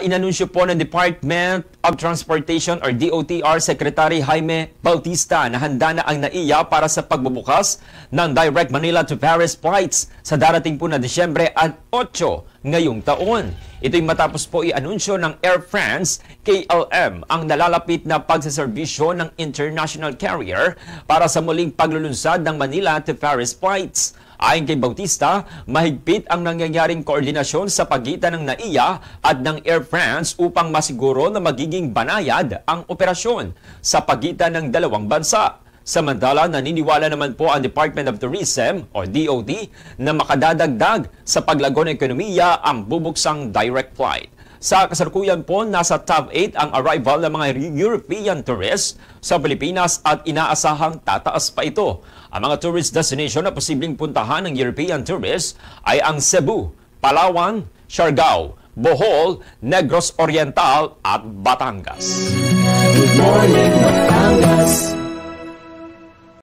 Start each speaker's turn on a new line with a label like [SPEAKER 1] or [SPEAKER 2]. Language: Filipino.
[SPEAKER 1] inanunsyo po ng Department of Transportation or DOTR Secretary Jaime Bautista na handa na ang naiya para sa pagbubukas ng direct Manila to Paris flights sa darating po na Desyembre at 8 ngayong taon. Ito'y matapos po i-anunsyo ng Air France KLM ang nalalapit na pagsaservisyo ng international carrier para sa muling paglulunsad ng Manila to Paris flights. Ayon kay Bautista, mahigpit ang nangyayaring koordinasyon sa pagitan ng NAIA at ng Air France upang masiguro na magiging banayad ang operasyon sa pagitan ng dalawang bansa. Samantala, naniniwala naman po ang Department of Tourism o DOT na makadadagdag sa paglago ng ekonomiya ang bubuksang direct flight. Sa kasalukuyan po, nasa top 8 ang arrival ng mga European tourists sa Pilipinas at inaasahang tataas pa ito. Ang mga tourist destination na posibleng puntahan ng European tourists ay ang Cebu, Palawan, Siargao, Bohol, Negros Oriental at Batangas. Good morning, Batangas.